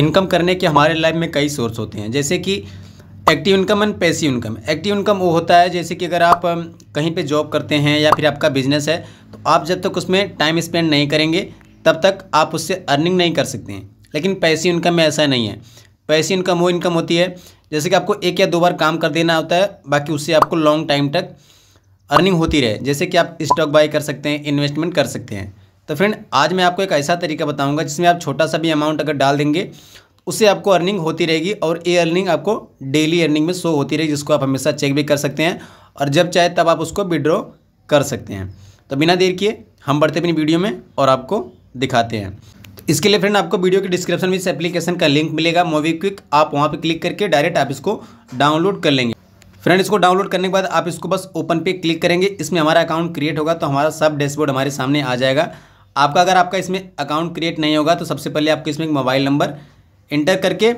income करने के हमारे लाइफ में कई सोर्स होते हैं जैसे कि active income and passive income active income वो होता है जैसे कि अगर आप कहीं पे जॉब करते हैं या फिर आपका बिजनेस है तो आप जब तक उसमें टाइम स्पेंड नहीं करेंगे तब तक आप उससे अर्निंग नहीं कर सकते हैं लेकिन पैसिव इनकम में ऐसा नहीं है पैसिव इनकम वो इनकम होती है जैसे कि आपको एक या दो बार काम कर देना होता है बाकी उससे आपको लॉन्ग टाइम तक अर्निंग होती रहे जैसे कि आप स्टॉक बाई कर सकते हैं इन्वेस्टमेंट कर सकते हैं तो फ्रेंड आज मैं आपको एक ऐसा तरीका बताऊंगा जिसमें आप छोटा सा भी अमाउंट अगर डाल देंगे उससे आपको अर्निंग होती रहेगी और ये अर्निंग आपको डेली अर्निंग में शो होती रहेगी जिसको आप हमेशा चेक भी कर सकते हैं और जब चाहे तब आप उसको विड्रॉ कर सकते हैं तो बिना देर किए हम बढ़ते अपनी वीडियो में और आपको दिखाते हैं तो इसके लिए फ्रेंड आपको वीडियो के डिस्क्रिप्शन में इस एप्लीकेशन का लिंक मिलेगा मोवी क्विक आप वहाँ पर क्लिक करके डायरेक्ट आप इसको डाउनलोड कर लेंगे फ्रेंड इसको डाउनलोड करने के बाद आप इसको बस ओपन पे क्लिक करेंगे इसमें हमारा अकाउंट क्रिएट होगा तो हमारा सब डैशबोर्ड हमारे सामने आ जाएगा आपका अगर आपका इसमें अकाउंट क्रिएट नहीं होगा तो सबसे पहले आपको इसमें एक मोबाइल नंबर इंटर करके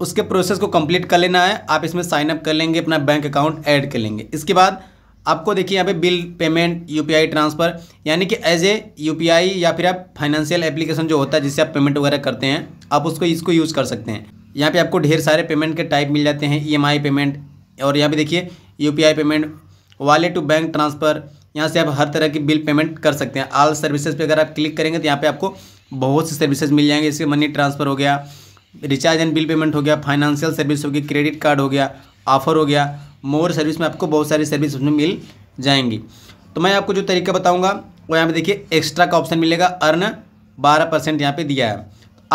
उसके प्रोसेस को कंप्लीट कर लेना है आप इसमें साइनअप कर लेंगे अपना बैंक अकाउंट ऐड कर लेंगे इसके बाद आपको देखिए यहाँ पे बिल पेमेंट यूपीआई ट्रांसफ़र यानी कि एज ए यूपीआई या फिर आप फाइनेंशियल एप्लीकेशन जो होता है जिससे आप पेमेंट वगैरह करते हैं आप उसको इसको यूज़ कर सकते हैं यहाँ पर आपको ढेर सारे पेमेंट के टाइप मिल जाते हैं ई e पेमेंट और यहाँ पर देखिए you payment wallet to bank transfer यहाँ से आप हर तरह की बिल पेमेंट कर सकते हैं आल सर्विसेज पे अगर आप क्लिक करेंगे तो यहाँ पे आपको बहुत सी सर्विसेज मिल जाएंगे जैसे मनी ट्रांसफ़र हो गया रिचार्ज एंड बिल पेमेंट हो गया फाइनेंशियल सर्विस होगी क्रेडिट कार्ड हो गया ऑफर हो गया मोर सर्विस में आपको बहुत सारी सर्विस उसमें मिल जाएंगी तो मैं आपको जो तरीका बताऊँगा वो यहाँ पर देखिए एक्स्ट्रा का ऑप्शन मिलेगा अर्न बारह परसेंट यहाँ पर दिया है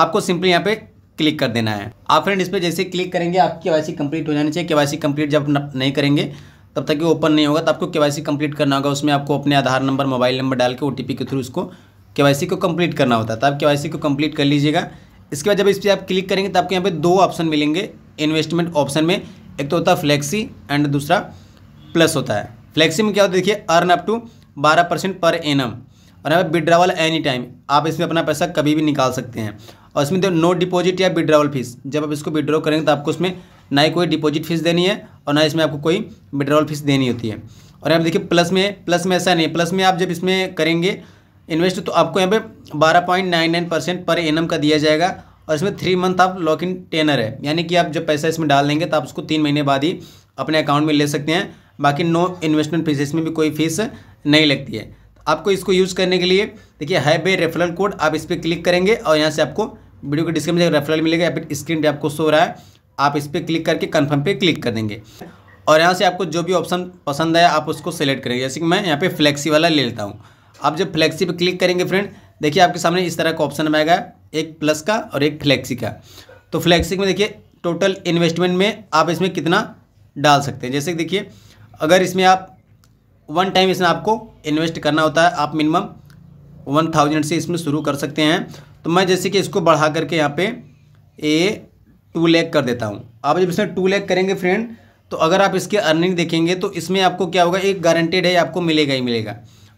आपको सिंपली यहाँ पर क्लिक कर देना है आप फ्रेंड इस पर जैसे क्लिक करेंगे आपकी के कंप्लीट हो जानी चाहिए के कंप्लीट जब नहीं करेंगे तब तक ये ओपन नहीं होगा तो आपको के कंप्लीट करना होगा उसमें आपको अपने आधार नंबर मोबाइल नंबर डाल के ओ के थ्रू उसको के को कम्प्लीट करना होता है तो आप के को कम्प्लीट कर लीजिएगा इसके बाद जब इस पर आप क्लिक करेंगे तो आपको यहाँ पे दो ऑप्शन मिलेंगे इन्वेस्टमेंट ऑप्शन में एक तो होता है फ्लेक्सी एंड दूसरा प्लस होता है फ्लेक्सी में क्या होता है देखिए अर्न अप टू बारह परसेंट पर एनम और यहाँ पर विड्रावल एनी टाइम आप इसमें अपना पैसा कभी भी निकाल सकते हैं और इसमें तो नो डिपॉजिट या विड्रावल फीस जब आप इसको विड्रॉ करेंगे तो आपको उसमें ना ही कोई डिपॉजिट फीस देनी है और ना इसमें आपको कोई विड्रॉल फीस देनी होती है और यहाँ देखिए प्लस में प्लस में ऐसा नहीं प्लस में आप जब इसमें करेंगे इन्वेस्ट तो आपको यहाँ पे बारह point nine nine percent per annum का दिया जाएगा और इसमें थ्री मंथ आप लॉक इन टेनर है यानी कि आप जब पैसा इसमें डाल देंगे तो आप उसको तीन महीने बाद ही अपने अकाउंट में ले सकते हैं बाकी नो इन्वेस्टमेंट फीस इसमें भी कोई फीस नहीं लगती है आपको इसको यूज़ करने के लिए देखिए है बे रेफरल कोड आप इस पर क्लिक करेंगे और यहाँ से आपको वीडियो के डिस्क्रिप्शन में रेफरल मिलेगा या फिर स्क्रीन पर आपको शो रहा है आप इस पर क्लिक करके कन्फर्म पर क्लिक कर देंगे और यहाँ से आपको जो भी ऑप्शन पसंद आया आप उसको सेलेक्ट करेंगे जैसे कि मैं यहाँ पे फ्लेक्सी वाला ले लेता हूँ आप जब फ्लेक्सी पे क्लिक करेंगे फ्रेंड देखिए आपके सामने इस तरह का ऑप्शन आएगा एक प्लस का और एक फ्लेक्सी का तो फ्लेक्सी में देखिए टोटल इन्वेस्टमेंट में आप इसमें कितना डाल सकते हैं जैसे कि देखिए अगर इसमें आप वन टाइम इसमें आपको इन्वेस्ट करना होता है आप मिनिमम वन थाउजेंड से इसमें शुरू कर सकते हैं तो मैं जैसे कि इसको बढ़ा करके यहाँ पे ए टू लैक कर देता हूँ आप जब इसमें टू लैख करेंगे फ्रेंड तो अगर आप इसके अर्निंग देखेंगे तो इसमें आपको क्या होगा एक गारंटेड है आपको मिलेगा ही मिलेगा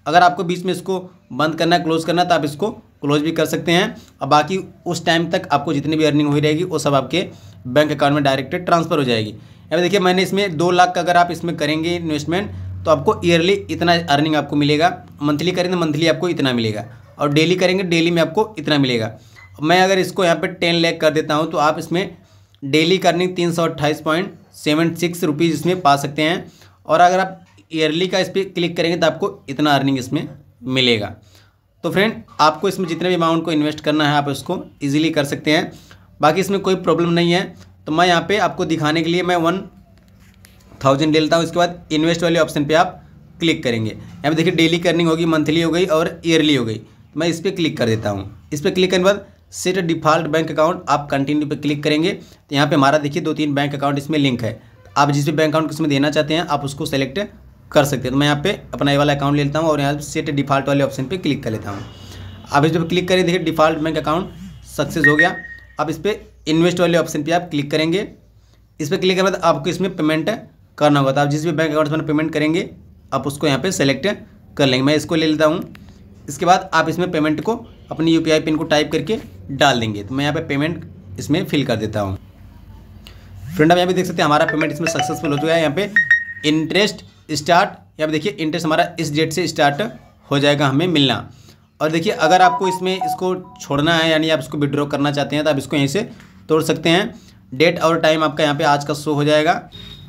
अगर आपको बीच में इसको बंद करना क्लोज करना तो आप इसको क्लोज भी कर सकते हैं और बाकी उस टाइम तक आपको जितनी भी अर्निंग हुई रहेगी वो सब आपके बैंक अकाउंट में डायरेक्ट ट्रांसफ़र हो जाएगी अब देखिए मैंने इसमें दो लाख का अगर आप इसमें करेंगे इन्वेस्टमेंट तो आपको ईयरली इतना अर्निंग आपको मिलेगा मंथली करेंगे तो मंथली आपको इतना मिलेगा और डेली करेंगे डेली में आपको इतना मिलेगा मैं अगर इसको यहाँ पर टेन लैख कर देता हूँ तो आप इसमें डेली अर्निंग तीन सौ अट्ठाईस पॉइंट सेवन सिक्स रुपीज़ इसमें पा सकते हैं और अगर आप ईयरली का इस पर क्लिक करेंगे तो आपको इतना अर्निंग इसमें मिलेगा तो फ्रेंड आपको इसमें जितने भी अमाउंट को इन्वेस्ट करना है आप उसको ईजिली कर सकते हैं बाकी इसमें कोई प्रॉब्लम नहीं है तो मैं यहाँ पर आपको दिखाने के लिए मैं वन थाउजेंड ले लेता हूँ उसके बाद इन्वेस्ट वाले ऑप्शन पे आप क्लिक करेंगे यहाँ पे देखिए डेली करनिंग होगी मंथली हो गई और ईयरली हो गई मैं इस पर क्लिक कर देता हूँ इस पर क्लिक करने के बाद सिर्फ डिफॉल्ट बैंक अकाउंट आप कंटिन्यू पे क्लिक करेंगे तो यहाँ पे हमारा देखिए दो तीन बैंक अकाउंट इसमें लिंक है आप जिस भी बैंक अकाउंट इसमें देना चाहते हैं आप उसको सेलेक्ट कर सकते हैं तो मैं यहाँ पे अपना ये वाला अकाउंट ले लेता हूँ और यहाँ सेट डिफॉल्ट वाले ऑप्शन पे क्लिक कर लेता हूँ आप इस पर क्लिक करें देखिए डिफॉल्ट बैंक अकाउंट सक्सेस हो गया अब इस पर इन्वेस्ट वाले ऑप्शन पर आप क्लिक करेंगे इस पर क्लिक करने बाद आपको इसमें पेमेंट करना होगा तो आप जिस भी बैंक अकाउंट में पेमेंट करेंगे आप उसको यहाँ पर सेलेक्ट कर लेंगे मैं इसको ले लेता हूँ इसके बाद आप इसमें पेमेंट को अपनी यू पिन को टाइप करके डाल देंगे तो मैं यहाँ पे पेमेंट इसमें फिल कर देता हूँ फ्रेंड आप यहाँ पे देख सकते हैं हमारा पेमेंट इसमें सक्सेसफुल हो चुका है यहाँ पे इंटरेस्ट स्टार्ट यहाँ पे देखिए इंटरेस्ट हमारा इस डेट से स्टार्ट हो जाएगा हमें मिलना और देखिए अगर आपको इसमें इसको छोड़ना है यानी आप इसको विड्रॉ करना चाहते हैं तो आप इसको यहीं से तोड़ सकते हैं डेट और टाइम आपका यहाँ पे आज का शो हो जाएगा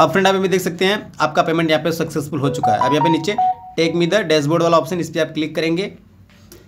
अब फ्रेंड आप यहाँ देख सकते हैं आपका पेमेंट यहाँ पे सक्सेसफुल हो चुका है अब यहाँ पे नीचे टेक मी द डैशबोर्ड वाला ऑप्शन इस पर आप क्लिक करेंगे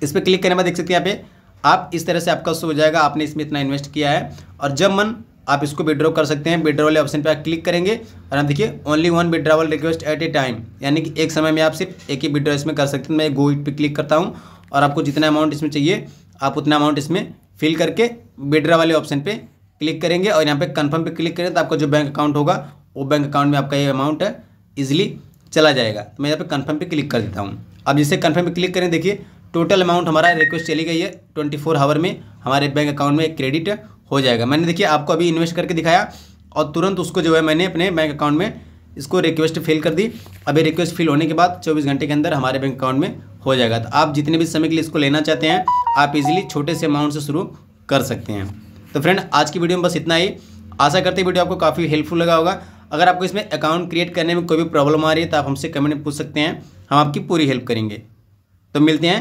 इस पर क्लिक करने के बाद देख सकते हैं यहाँ पे आप इस तरह से आपका शो हो जाएगा आपने इसमें इतना इन्वेस्ट किया है और जब मन आप इसको विड्रॉ कर सकते हैं विड्रॉ वाले ऑप्शन पर आप क्लिक करेंगे और आप देखिए only one withdrawal request at a time यानी कि एक समय में आप सिर्फ एक ही विड्रॉ इसमें कर सकते हैं मैं गो इट पर क्लिक करता हूँ और आपको जितना अमाउंट इसमें चाहिए आप उतना अमाउंट इसमें फिल करके विड्रा वाले ऑप्शन पर क्लिक करेंगे और यहाँ पर कन्फर्म पर क्लिक करें तो आपका जो बैंक अकाउंट होगा वो बैंक अकाउंट में आपका ये अमाउंट है ईजिली चला जाएगा तो मैं यहाँ पर कन्फर्म पर क्लिक कर देता हूँ अब जिसे कन्फर्म पर क्लिक करें देखिए टोटल अमाउंट हमारा रिक्वेस्ट चली गई है ट्वेंटी फोर आवर में हमारे बैंक अकाउंट में क्रेडिट हो जाएगा मैंने देखिए आपको अभी इन्वेस्ट करके दिखाया और तुरंत उसको जो है मैंने अपने बैंक अकाउंट में इसको रिक्वेस्ट फिल कर दी अभी रिक्वेस्ट फिल होने के बाद 24 घंटे के अंदर हमारे बैंक अकाउंट में हो जाएगा तो आप जितने भी समय के लिए इसको लेना चाहते हैं आप इजीली छोटे से अमाउंट से शुरू कर सकते हैं तो फ्रेंड आज की वीडियो में बस इतना ही आशा करते हैं वीडियो आपको काफ़ी हेल्पफुल लगा होगा अगर आपको इसमें अकाउंट क्रिएट करने में कोई भी प्रॉब्लम आ रही है तो आप हमसे कमेंट पूछ सकते हैं हम आपकी पूरी हेल्प करेंगे तो मिलते हैं